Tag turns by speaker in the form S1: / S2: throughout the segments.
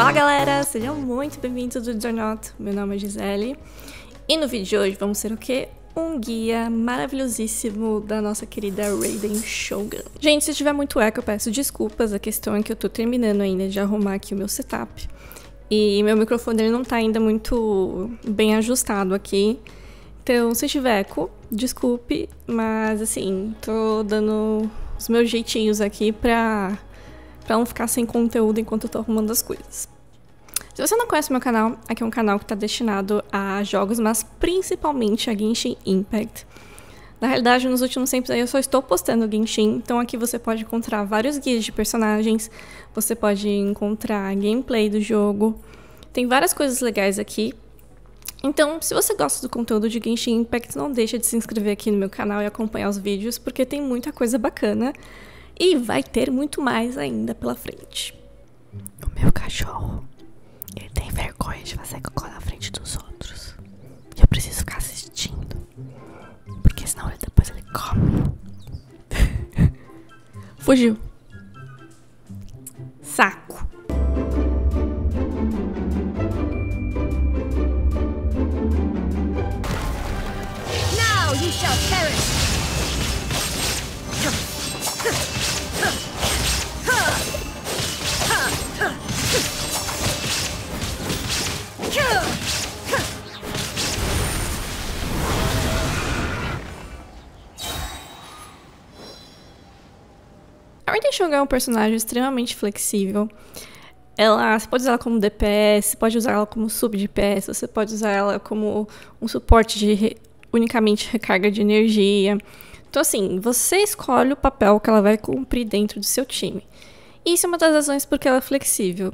S1: Fala galera, sejam muito bem-vindos do jornal. Meu nome é Gisele e no vídeo de hoje vamos ser o quê? Um guia maravilhosíssimo da nossa querida Raiden Shogun. Gente, se tiver muito eco, eu peço desculpas. A questão é que eu tô terminando ainda de arrumar aqui o meu setup e meu microfone ele não tá ainda muito bem ajustado aqui. Então, se tiver eco, desculpe, mas assim, tô dando os meus jeitinhos aqui pra para não ficar sem conteúdo enquanto eu tô arrumando as coisas. Se você não conhece meu canal, aqui é um canal que está destinado a jogos, mas principalmente a Genshin Impact. Na realidade, nos últimos tempos eu só estou postando Genshin, então aqui você pode encontrar vários guias de personagens, você pode encontrar gameplay do jogo, tem várias coisas legais aqui. Então, se você gosta do conteúdo de Genshin Impact, não deixa de se inscrever aqui no meu canal e acompanhar os vídeos, porque tem muita coisa bacana. E vai ter muito mais ainda pela frente. O meu cachorro, ele tem vergonha de fazer cocô na frente dos outros. E eu preciso ficar assistindo. Porque senão ele depois ele come. Fugiu. Saco. A Raiden Shogun é um personagem extremamente flexível. Ela, você pode usar ela como DPS, você pode usar ela como sub DPS, você pode usar ela como um suporte de re, unicamente recarga de energia. Então, assim, você escolhe o papel que ela vai cumprir dentro do seu time. Isso é uma das razões porque ela é flexível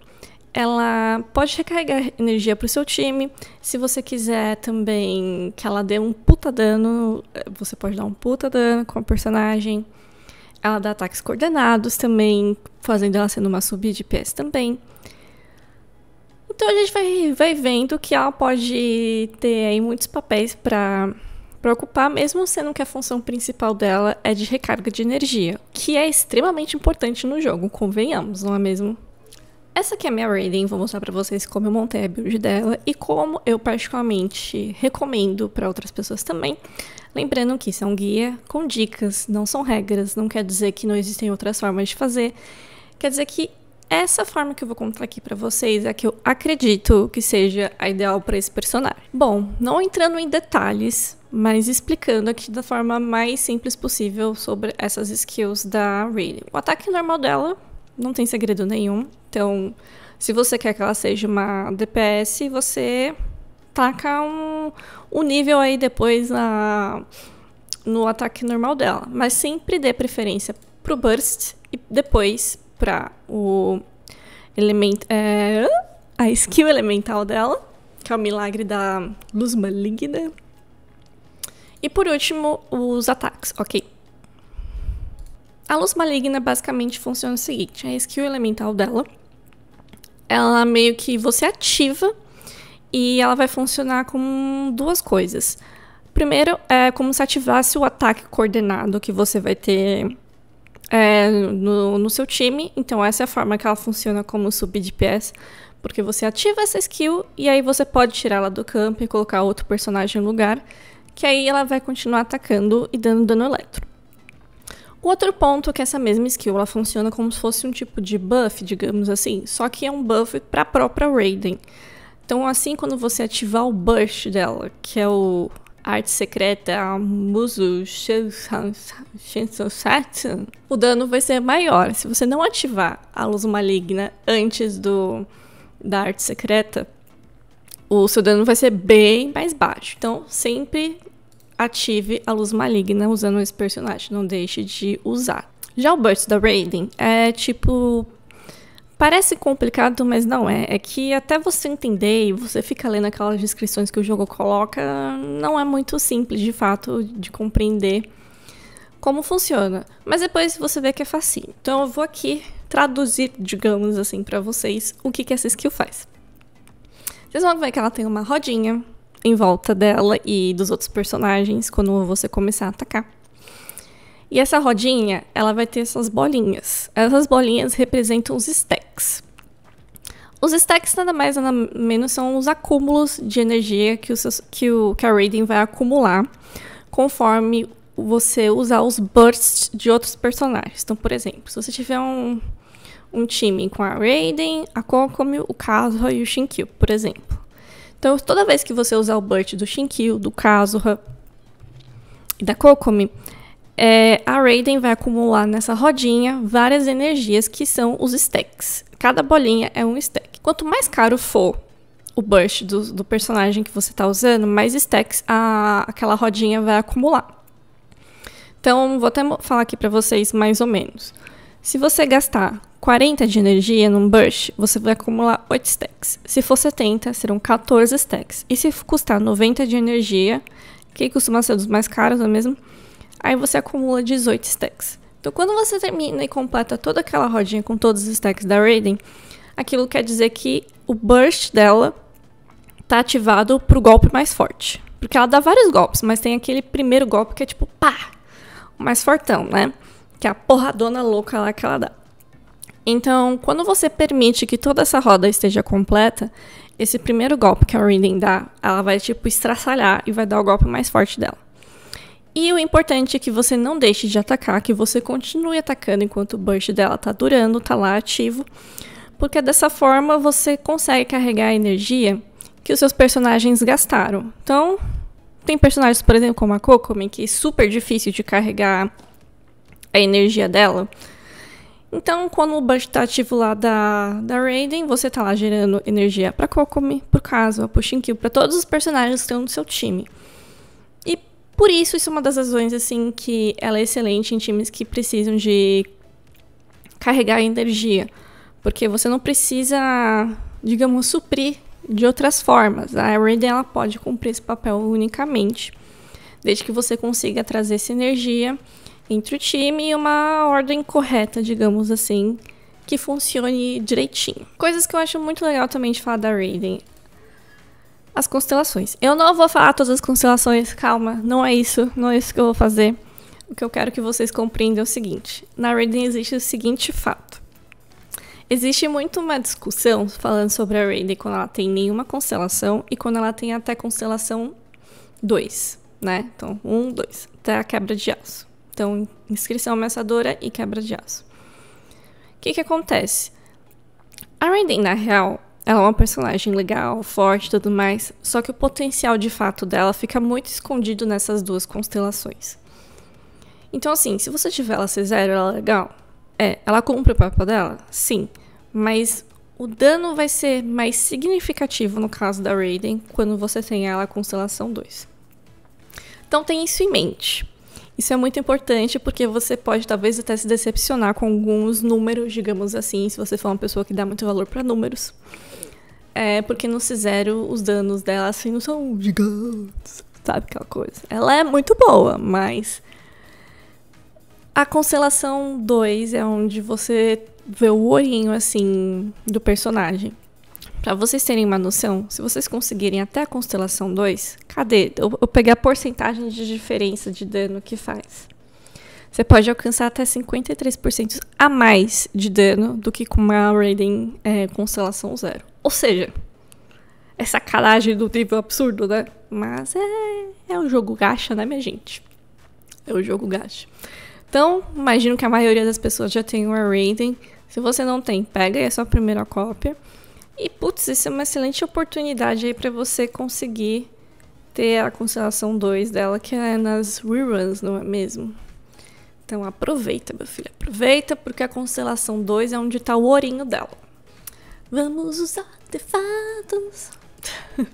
S1: ela pode recarregar energia para o seu time. Se você quiser também que ela dê um puta dano, você pode dar um puta dano com a personagem. Ela dá ataques coordenados também, fazendo ela sendo uma sub de PS também. Então a gente vai, vai vendo que ela pode ter aí muitos papéis para ocupar, mesmo sendo que a função principal dela é de recarga de energia, que é extremamente importante no jogo, convenhamos, não é mesmo? Essa aqui é a minha rating, vou mostrar para vocês como eu montei a build dela e como eu particularmente recomendo para outras pessoas também. Lembrando que isso é um guia com dicas, não são regras, não quer dizer que não existem outras formas de fazer. Quer dizer que essa forma que eu vou contar aqui para vocês é a que eu acredito que seja a ideal para esse personagem. Bom, não entrando em detalhes, mas explicando aqui da forma mais simples possível sobre essas skills da Raiden. O ataque normal dela não tem segredo nenhum. Então, se você quer que ela seja uma DPS, você taca um, um nível aí depois na, no ataque normal dela. Mas sempre dê preferência pro Burst e depois para o elemento. É, a skill elemental dela, que é o milagre da luz maligna. E por último, os ataques, ok? A luz maligna basicamente funciona o seguinte: a skill elemental dela, ela meio que você ativa e ela vai funcionar com duas coisas. Primeiro, é como se ativasse o ataque coordenado que você vai ter é, no, no, seu time. Então, essa é a forma que ela funciona como sub dps, Porque você ativa essa skill e aí você pode tirá-la do campo e colocar outro personagem no lugar. Que aí ela vai continuar atacando e dando dano eletro. O outro ponto é que essa mesma skill ela funciona como se fosse um tipo de buff, digamos assim, só que é um buff para a própria Raiden. Então, assim, quando você ativar o burst dela, que é o arte secreta Musu o dano vai ser maior. Se você não ativar a luz maligna antes do da arte secreta, o seu dano vai ser bem mais baixo. Então, sempre ative a luz maligna usando esse personagem, não deixe de usar. Já o Burst da Raiden é tipo Parece complicado, mas não é. É que até você entender e você fica lendo aquelas descrições que o jogo coloca, não é muito simples, de fato, de compreender como funciona. Mas depois você vê que é facinho. Então eu vou aqui traduzir, digamos assim, para vocês o que, que essa skill faz. Vocês vão ver que ela tem uma rodinha em volta dela e dos outros personagens quando você começar a atacar. E essa rodinha, ela vai ter essas bolinhas. Essas bolinhas representam os stacks. Os stacks nada mais nada menos são os acúmulos de energia que, o seus, que, o, que a Raiden vai acumular conforme você usar os bursts de outros personagens. Então, por exemplo, se você tiver um, um time com a Raiden, a Kokomi, o Kazuha e o Shinkyu, por exemplo. Então, toda vez que você usar o Burt do Shinkyu, do Kazuha e da Kokomi, é, a Raiden vai acumular nessa rodinha várias energias que são os stacks. Cada bolinha é um stack. Quanto mais caro for o burst do, do personagem que você está usando, mais stacks a, aquela rodinha vai acumular. Então, vou até falar aqui para vocês mais ou menos. Se você gastar 40 de energia num burst, você vai acumular 8 stacks. Se for 70, serão 14 stacks. E se custar 90 de energia, que costuma ser dos mais caros, não é mesmo? Aí você acumula 18 stacks. Então, quando você termina e completa toda aquela rodinha com todos os stacks da Raiden, aquilo quer dizer que o burst dela tá ativado pro golpe mais forte. Porque ela dá vários golpes, mas tem aquele primeiro golpe que é tipo pá, o mais fortão, né? que é a porradona louca lá que ela dá. Então, quando você permite que toda essa roda esteja completa, esse primeiro golpe que a Rinden dá, ela vai tipo estraçalhar e vai dar o golpe mais forte dela. E o importante é que você não deixe de atacar, que você continue atacando enquanto o burst dela tá durando, tá lá ativo, porque dessa forma você consegue carregar a energia que os seus personagens gastaram. Então, tem personagens, por exemplo, como a Kokomi, que é super difícil de carregar a energia dela. Então, quando o budget tá ativo lá da, da Raiden, você tá lá gerando energia pra Kokomi, pro Kazuha, pro Shinkyu, pra todos os personagens que estão no seu time. E por isso, isso é uma das razões, assim, que ela é excelente em times que precisam de carregar energia. Porque você não precisa, digamos, suprir de outras formas. A Raiden, ela pode cumprir esse papel unicamente. Desde que você consiga trazer essa energia entre o time e uma ordem correta, digamos assim, que funcione direitinho. Coisas que eu acho muito legal também de falar da Raiden. As constelações. Eu não vou falar todas as constelações, calma, não é isso, não é isso que eu vou fazer. O que eu quero que vocês compreendam é o seguinte: na Raiden existe o seguinte fato. Existe muito uma discussão falando sobre a Raiden quando ela tem nenhuma constelação e quando ela tem até constelação 2, né? Então, 1, um, 2, até a quebra de aço. Então, inscrição ameaçadora e quebra de aço. O que, que acontece? A Raiden, na real, ela é uma personagem legal, forte e tudo mais, só que o potencial de fato dela fica muito escondido nessas duas constelações. Então, assim, se você tiver ela C0, ela é legal? É, ela cumpre o papel dela? Sim, mas o dano vai ser mais significativo no caso da Raiden quando você tem ela constelação 2. Então, tenha isso em mente. Isso é muito importante porque você pode talvez até se decepcionar com alguns números, digamos assim, se você for uma pessoa que dá muito valor para números. É porque no C0 os danos dela assim não são gigantes, sabe aquela coisa. Ela é muito boa, mas a constelação 2 é onde você vê o olhinho assim do personagem. Para vocês terem uma noção, se vocês conseguirem até a constelação 2, cadê? Eu, eu peguei a porcentagem de diferença de dano que faz. Você pode alcançar até 53% a mais de dano do que com uma Raiden é, constelação 0. Ou seja, é sacanagem do nível absurdo, né? Mas é, é um jogo gacha, né, minha gente? É um jogo gacha. Então, imagino que a maioria das pessoas já tem uma Raiden. Se você não tem, pega aí a sua primeira cópia. E putz, isso é uma excelente oportunidade aí para você conseguir ter a constelação 2 dela, que é nas reruns, não é mesmo? Então aproveita, meu filho, aproveita, porque a constelação 2 é onde está o ourinho dela. Vamos os artefatos.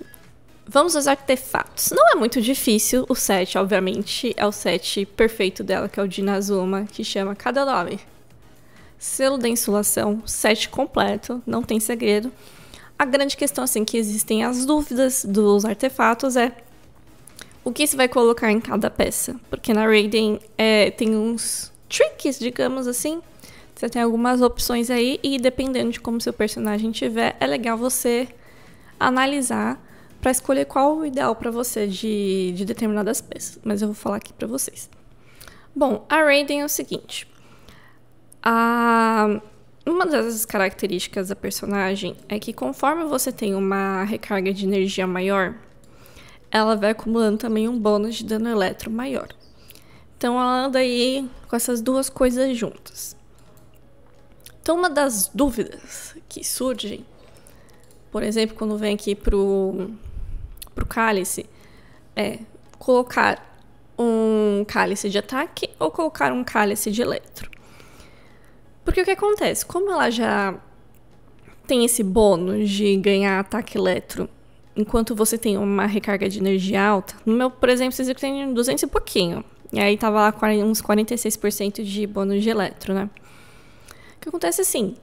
S1: Vamos aos artefatos. Não é muito difícil o set, obviamente. É o set perfeito dela, que é o de Nazuma, que chama cada nome selo da insulação, set completo, não tem segredo. A grande questão assim que existem as dúvidas dos artefatos é o que se vai colocar em cada peça, porque na Raiden é, tem uns tricks, digamos assim. Você tem algumas opções aí e dependendo de como seu personagem tiver, é legal você analisar para escolher qual o ideal para você de, de determinadas peças. Mas eu vou falar aqui para vocês. Bom, a Raiden é o seguinte: a... Uma das características da personagem é que conforme você tem uma recarga de energia maior, ela vai acumulando também um bônus de dano eletro maior. Então ela anda aí com essas duas coisas juntas. Então uma das dúvidas que surgem, por exemplo, quando vem aqui pro, pro cálice, é colocar um cálice de ataque ou colocar um cálice de eletro. Porque o que acontece? Como ela já tem esse bônus de ganhar ataque eletro enquanto você tem uma recarga de energia alta, no meu, por exemplo, vocês viram que tem 200 e pouquinho. E aí tava lá uns 46% de bônus de eletro, né? O que acontece é assim,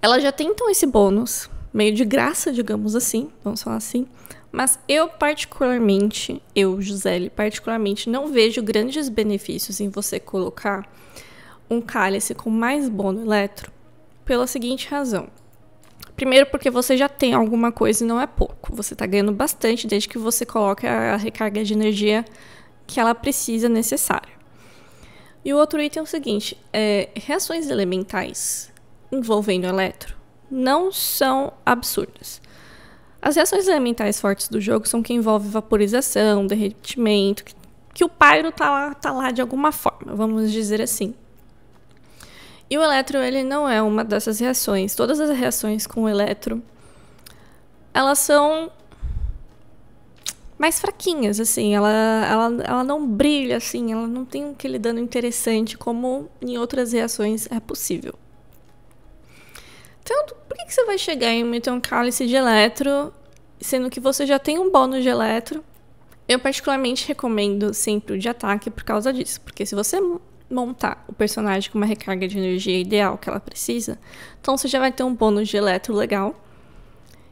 S1: elas já tentam esse bônus, meio de graça, digamos assim, vamos falar assim, mas eu particularmente, eu, Gisele, particularmente não vejo grandes benefícios em você colocar um cálice com mais bônus eletro? Pela seguinte razão. Primeiro, porque você já tem alguma coisa e não é pouco. Você está ganhando bastante desde que você coloque a recarga de energia que ela precisa necessária. E o outro item é o seguinte: é, reações elementais envolvendo eletro não são absurdas. As reações elementais fortes do jogo são que envolvem vaporização, derretimento, que, que o pyro está lá, tá lá de alguma forma, vamos dizer assim. E o elétron, ele não é uma dessas reações. Todas as reações com o elétron, elas são mais fraquinhas, assim. Ela, ela, ela não brilha, assim. Ela não tem aquele dano interessante como em outras reações é possível. Então, por que, que você vai chegar em meter um cálice de elétron, sendo que você já tem um bônus de elétron? Eu particularmente recomendo sempre o de ataque por causa disso, porque se você montar o personagem com uma recarga de energia ideal que ela precisa, então você já vai ter um bônus de eletro legal.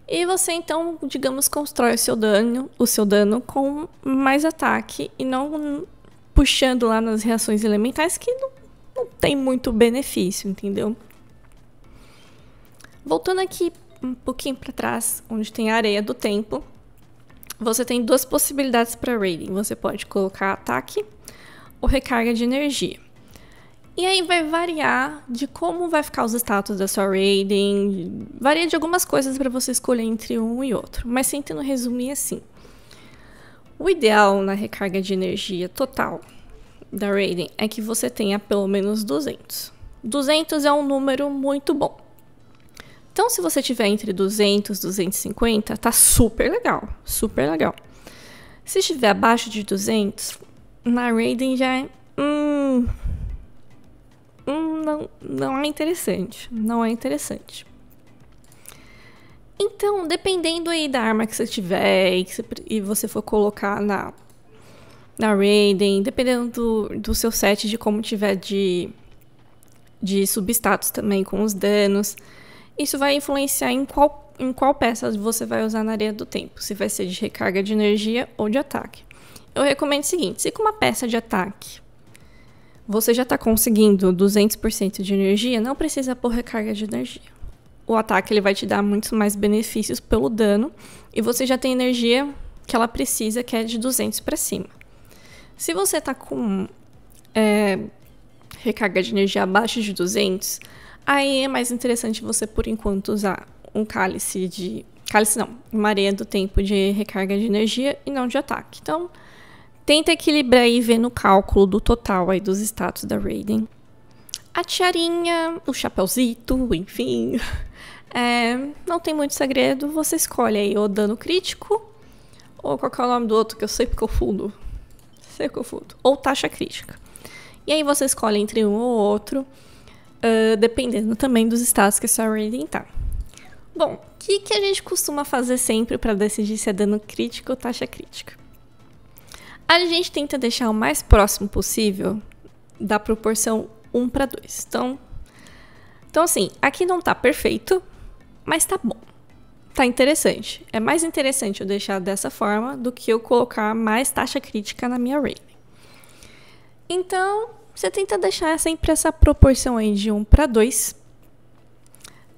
S1: E você então, digamos, constrói o seu dano, o seu dano com mais ataque e não puxando lá nas reações elementais que não, não tem muito benefício, entendeu? Voltando aqui um pouquinho para trás, onde tem a areia do tempo, você tem duas possibilidades para raiding. Você pode colocar ataque ou recarga de energia. E aí vai variar de como vai ficar os status da sua raiding, varia de algumas coisas para você escolher entre um e outro, mas tentando resumir assim. O ideal na recarga de energia total da raiding é que você tenha pelo menos 200. 200 é um número muito bom. Então, se você tiver entre 200 e 250, tá super legal, super legal. Se estiver abaixo de 200, na raiding já é... Hum, hum, não, não é interessante. Não é interessante. Então, dependendo aí da arma que você tiver e, você, e você for colocar na, na Raiden, dependendo do, do seu set de como tiver de, de substatus também com os danos, isso vai influenciar em qual, em qual peça você vai usar na areia do tempo, se vai ser de recarga de energia ou de ataque. Eu recomendo o seguinte: se com uma peça de ataque você já está conseguindo 200% de energia, não precisa pôr recarga de energia. O ataque ele vai te dar muitos mais benefícios pelo dano e você já tem energia que ela precisa, que é de 200 para cima. Se você está com é, recarga de energia abaixo de 200, aí é mais interessante você, por enquanto, usar um cálice de... Cálice não, uma areia do tempo de recarga de energia e não de ataque. Então, Tenta equilibrar e ver no cálculo do total aí dos status da Raiden. A tiarinha, o chapéuzito, enfim. É, não tem muito segredo, você escolhe aí ou dano crítico, ou qual é o nome do outro que eu sempre confundo. Sempre confundo. Ou taxa crítica. E aí você escolhe entre um ou outro, uh, dependendo também dos status que a sua Raiden tá. Bom, o que, que a gente costuma fazer sempre para decidir se é dano crítico ou taxa crítica? A gente tenta deixar o mais próximo possível da proporção 1 para 2. Então, então, assim, aqui não tá perfeito, mas tá bom. Tá interessante. É mais interessante eu deixar dessa forma do que eu colocar mais taxa crítica na minha rating. Então, você tenta deixar sempre essa proporção aí de 1 para 2.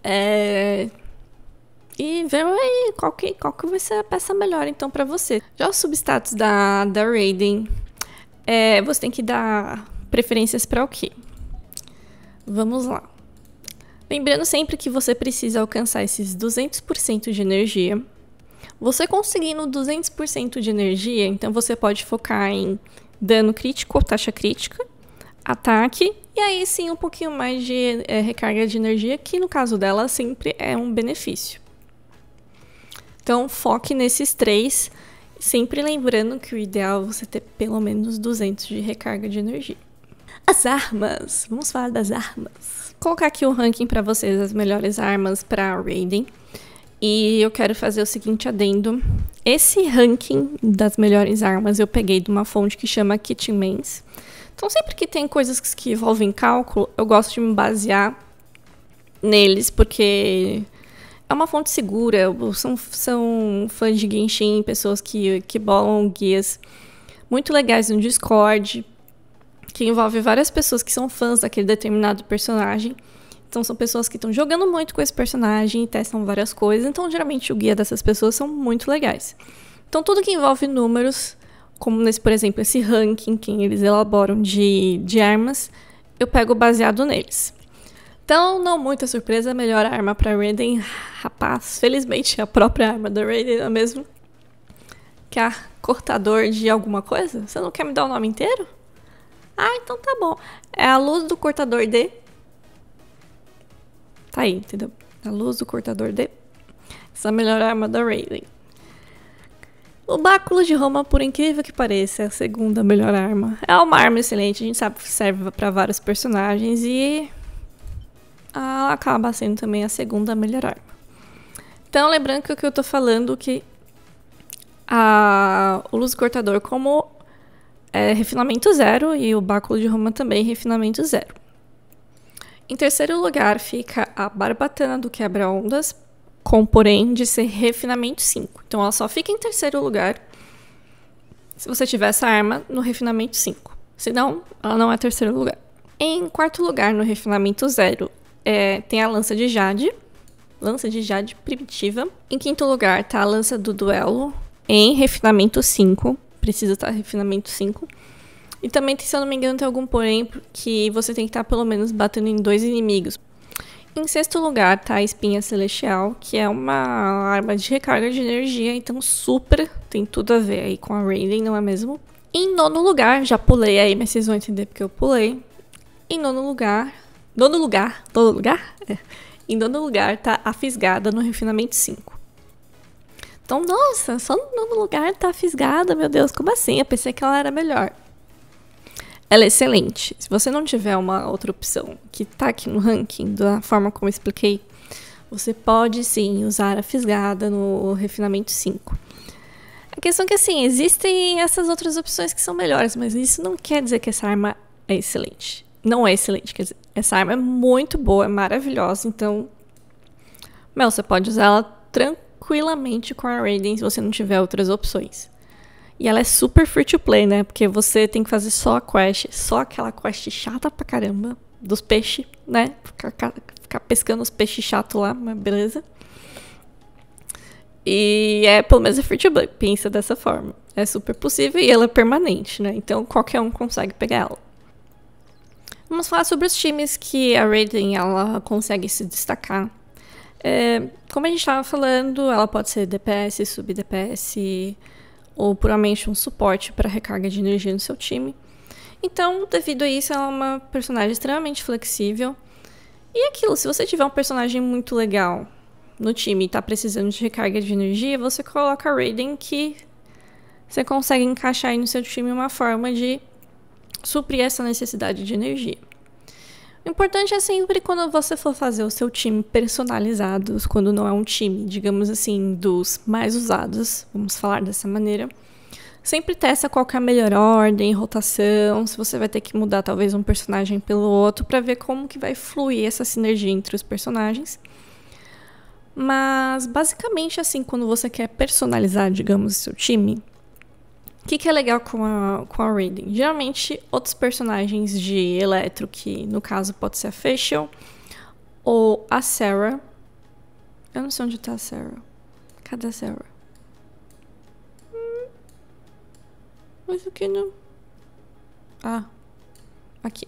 S1: É, e ver aí qual que, qual que vai ser a peça melhor então para você. Já os substatus da, da Raiden, é, você tem que dar preferências para o quê? Vamos lá. Lembrando sempre que você precisa alcançar esses 200% de energia. Você conseguindo 200% de energia, então você pode focar em dano crítico ou taxa crítica, ataque, e aí sim um pouquinho mais de é, recarga de energia, que no caso dela sempre é um benefício. Então, foque nesses três, sempre lembrando que o ideal é você ter pelo menos 200 de recarga de energia. As armas! Vamos falar das armas. Vou colocar aqui o ranking para vocês, as melhores armas para Raiden. E eu quero fazer o seguinte adendo. Esse ranking das melhores armas eu peguei de uma fonte que chama Kitmans. Então, sempre que tem coisas que envolvem cálculo, eu gosto de me basear neles, porque é uma fonte segura. São, são fãs de Genshin, pessoas que, que bolam guias muito legais no Discord, que envolve várias pessoas que são fãs daquele determinado personagem. Então são pessoas que estão jogando muito com esse personagem, e testam várias coisas. Então geralmente o guia dessas pessoas são muito legais. Então tudo que envolve números, como nesse, por exemplo, esse ranking que eles elaboram de, de armas, eu pego baseado neles. Então, não muita surpresa, a melhor arma para Raiden, rapaz, felizmente é a própria arma da Raiden, é mesmo? Que é cortador de alguma coisa? Você não quer me dar o nome inteiro? Ah, então tá bom. É a luz do cortador de... Tá aí, entendeu? A luz do cortador de... Essa é a melhor arma da Raiden. O báculo de Roma, por incrível que pareça, é a segunda melhor arma. É uma arma excelente, a gente sabe que serve para vários personagens e ela acaba sendo também a segunda melhor arma. Então, lembrando que o que eu estou falando que a, o luz cortador como é, refinamento zero e o báculo de Roma também refinamento zero. Em terceiro lugar fica a barbatana do quebra-ondas, com porém de ser refinamento 5. Então ela só fica em terceiro lugar se você tiver essa arma no refinamento 5. Senão, ela não é terceiro lugar. Em quarto lugar, no refinamento zero, é, tem a lança de Jade, lança de Jade primitiva. Em quinto lugar tá a lança do duelo em refinamento 5, precisa estar tá refinamento 5. E também, se eu não me engano, tem algum porém que você tem que estar tá, pelo menos batendo em dois inimigos. Em sexto lugar tá a Espinha Celestial, que é uma arma de recarga de energia, então super tem tudo a ver aí com a Raiden, não é mesmo? Em nono lugar, já pulei aí, mas vocês vão entender porque eu pulei. Em nono lugar Nono lugar. Nono lugar? É. Em nono lugar tá a fisgada no refinamento 5. Então, nossa, só no nono lugar tá a fisgada, meu Deus, como assim? Eu pensei que ela era melhor. Ela é excelente. Se você não tiver uma outra opção que tá aqui no ranking, da forma como eu expliquei, você pode sim usar a fisgada no refinamento 5. A questão é que, assim, existem essas outras opções que são melhores, mas isso não quer dizer que essa arma é excelente. Não é excelente, quer dizer. Essa arma é muito boa, é maravilhosa. Então, meu, você pode usar ela tranquilamente com a Raiden se você não tiver outras opções. E ela é super free to play, né? Porque você tem que fazer só a quest, só aquela quest chata pra caramba dos peixes, né? Ficar, ficar pescando os peixes chato lá, mas beleza. E é, pelo menos é free to play, pensa dessa forma. É super possível e ela é permanente, né? Então qualquer um consegue pegar ela. Vamos falar sobre os times que a Raiden ela consegue se destacar. É, como a gente estava falando, ela pode ser DPS, sub-DPS ou puramente um suporte para recarga de energia no seu time. Então, devido a isso, ela é uma personagem extremamente flexível. E aquilo, se você tiver um personagem muito legal no time e está precisando de recarga de energia, você coloca a Raiden que você consegue encaixar aí no seu time uma forma de suprir essa necessidade de energia. O importante é sempre quando você for fazer o seu time personalizado, quando não é um time, digamos assim, dos mais usados, vamos falar dessa maneira. Sempre testa qual é a melhor ordem, rotação, se você vai ter que mudar talvez um personagem pelo outro para ver como que vai fluir essa sinergia entre os personagens. Mas basicamente assim, quando você quer personalizar, digamos, seu time, o que, que é legal com a, com a Raiden? Geralmente, outros personagens de Electro, que no caso pode ser a Facial ou a Sarah. Eu não sei onde tá a Sarah. Cadê a Sarah? Hum, mas o que não. Ah, aqui.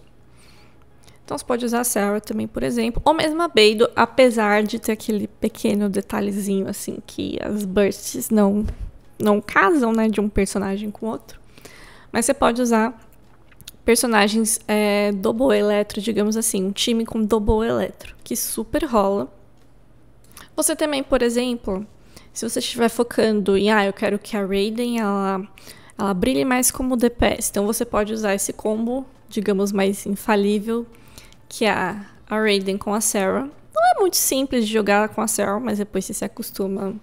S1: Então você pode usar a Sarah também, por exemplo. Ou mesmo a Beidou, apesar de ter aquele pequeno detalhezinho assim que as bursts não não casam, né, de um personagem com outro. Mas você pode usar personagens é, Double Eletro, digamos assim, um time com Double Eletro, que super rola. Você também, por exemplo, se você estiver focando em, ah, eu quero que a Raiden, ela, ela brilhe mais como DPS, então você pode usar esse combo, digamos, mais infalível, que é a Raiden com a Sarah. Não é muito simples de jogar com a Sarah, mas depois você se acostuma,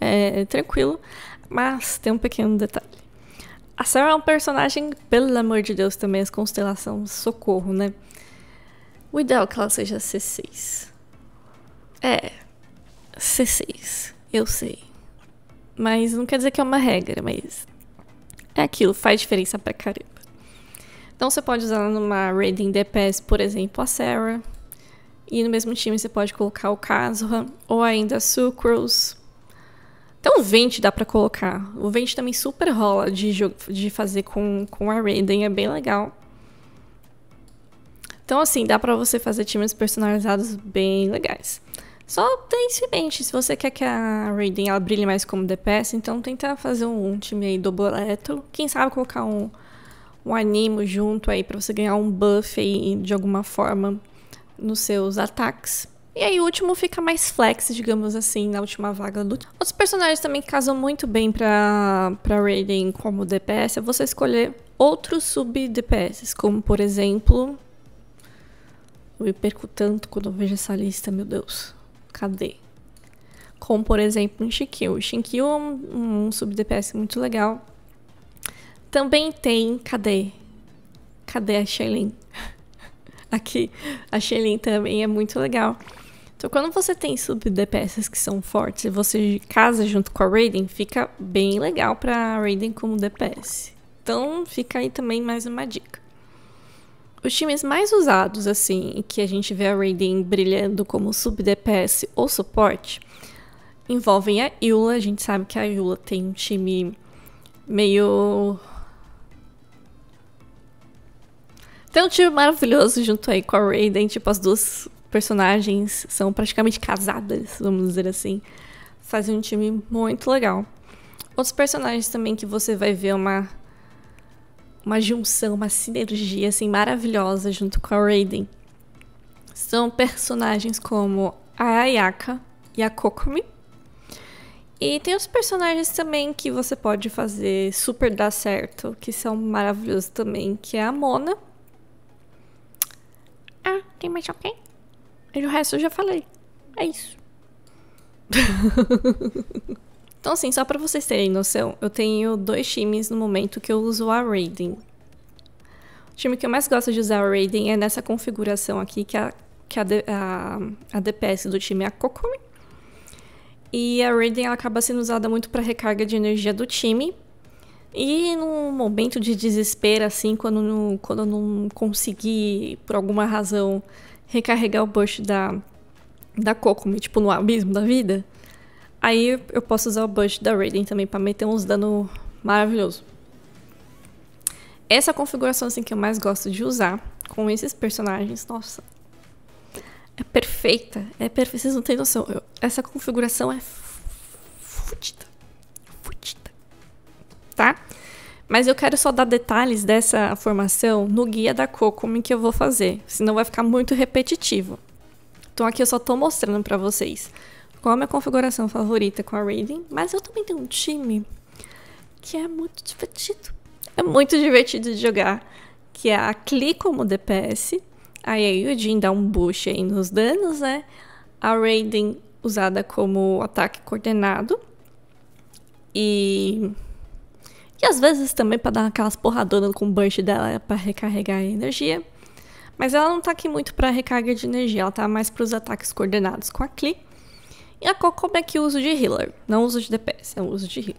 S1: é, é tranquilo, mas tem um pequeno detalhe. A Sarah é um personagem, pelo amor de Deus, também as constelações, socorro, né? O ideal é que ela seja C6. É, C6, eu sei. Mas não quer dizer que é uma regra, mas é aquilo, faz diferença pra caramba. Então você pode usar ela numa raiding DPS, por exemplo, a Sarah. E no mesmo time você pode colocar o Kazuha, ou ainda a Sucrose, então o Vente dá para colocar. O Vente também super rola de, de fazer com, com a Raiden, é bem legal. Então assim, dá para você fazer times personalizados bem legais. Só tem esse mente, se você quer que a Raiden ela brilhe mais como DPS, então tenta fazer um, time aí dobleto. Quem sabe colocar um, um animo junto aí para você ganhar um buff aí de alguma forma nos seus ataques. E aí o último fica mais flex, digamos assim, na última vaga do. Outros personagens também que casam muito bem pra, pra Raiden como DPS é você escolher outros sub-DPS, como por exemplo. Eu me perco tanto quando eu vejo essa lista, meu Deus. Cadê? Como por exemplo um Shinkyu. O Shinkyu é um, um sub-DPS muito legal. Também tem. Cadê? Cadê a Shailene? Aqui, a Shailene também é muito legal. Então, quando você tem sub-DPS que são fortes e você casa junto com a Raiden, fica bem legal pra Raiden como DPS. Então, fica aí também mais uma dica. Os times mais usados, assim, que a gente vê a Raiden brilhando como sub-DPS ou suporte, envolvem a Yula. A gente sabe que a Yula tem um time meio tem um time maravilhoso junto aí com a Raiden, tipo, as duas personagens são praticamente casadas, vamos dizer assim. Fazem um time muito legal. Outros personagens também que você vai ver uma uma junção, uma sinergia assim maravilhosa junto com a Raiden. São personagens como a Ayaka e a Kokomi. E tem os personagens também que você pode fazer super dar certo, que são maravilhosos também, que é a Mona. Ah, tem mais alguém? Okay? E o resto eu já falei. É isso. então, assim, só para vocês terem noção, eu tenho dois times no momento que eu uso a Raiden. O time que eu mais gosto de usar a Raiden é nessa configuração aqui, que é a, que é a, a, a DPS do time é a Kokomi. E a Raiden ela acaba sendo usada muito para recarga de energia do time. E num momento de desespero, assim, quando não, quando não consegui, por alguma razão, recarregar o Bush da, da Kokume, tipo, no abismo da vida, aí eu posso usar o Bush da Raiden também para meter uns dano maravilhoso. Essa configuração, assim, que eu mais gosto de usar com esses personagens, nossa, é perfeita. É perfeita, vocês não têm noção. Eu, essa configuração é fudida. Fudida. Tá? Mas eu quero só dar detalhes dessa formação no guia da Kokomi que eu vou fazer, senão vai ficar muito repetitivo. Então aqui eu só estou mostrando para vocês qual é a minha configuração favorita com a Raiden, mas eu também tenho um time que é muito divertido. É muito divertido de jogar, que é a Klee como DPS, aí a Yujin dá um boost aí nos danos, né? A Raiden usada como ataque coordenado e e às vezes também para dar aquelas porradonas com o burst dela é para recarregar a energia. Mas ela não tá aqui muito para recarga de energia, ela tá mais para os ataques coordenados com a Klee. E a Coco é que uso de healer, não uso de DPS, é uso de healer.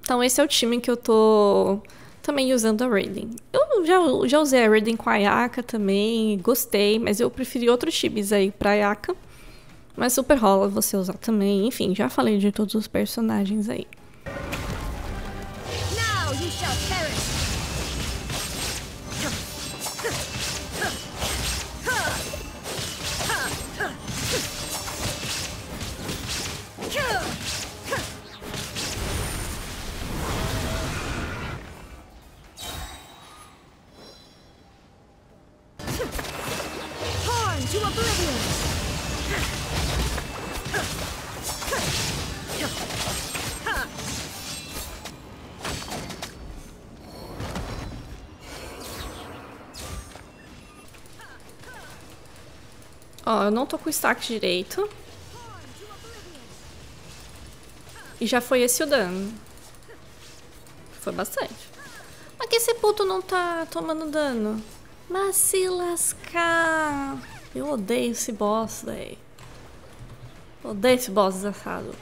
S1: Então esse é o time que eu tô também usando a Raiden. Eu já, já usei a Raiden com a Yaka também, gostei, mas eu preferi outros times aí pra Yaka. Mas super rola você usar também, enfim, já falei de todos os personagens aí. Ó, eu não tô com o stack direito. E já foi esse o dano. Foi bastante. Mas que esse puto não tá tomando dano? Mas se lascar. Eu odeio esse boss, velho. Odeio esse boss desgraçado.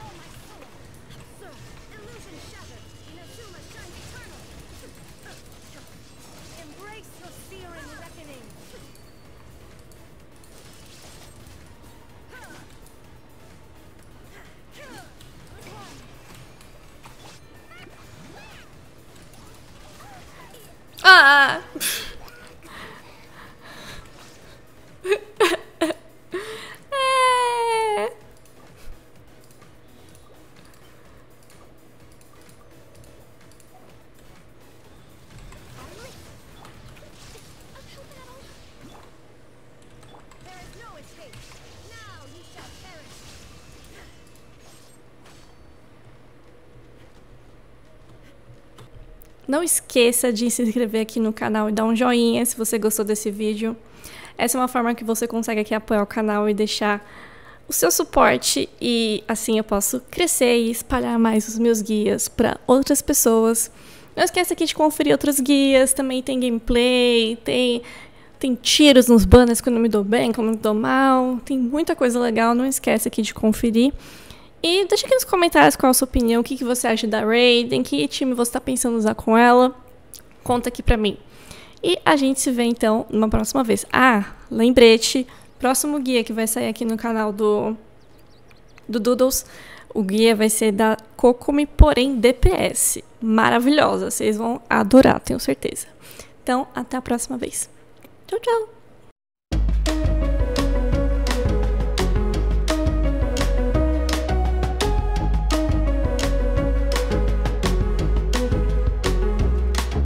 S1: Não esqueça de se inscrever aqui no canal e dar um joinha se você gostou desse vídeo. Essa é uma forma que você consegue aqui apoiar o canal e deixar o seu suporte e assim eu posso crescer e espalhar mais os meus guias para outras pessoas. Não esqueça aqui de conferir outros guias, também tem gameplay, tem tem tiros nos banners quando eu me dou bem, quando eu me dou mal, tem muita coisa legal, não esquece aqui de conferir. E deixa aqui nos comentários qual é a sua opinião, o que, que você acha da Raiden, que time você está pensando usar com ela. Conta aqui pra mim. E a gente se vê então numa próxima vez. Ah, lembrete, próximo guia que vai sair aqui no canal do, do Doodles, o guia vai ser da Kokomi, porém DPS. Maravilhosa, vocês vão adorar, tenho certeza. Então, até a próxima vez. Tchau, tchau!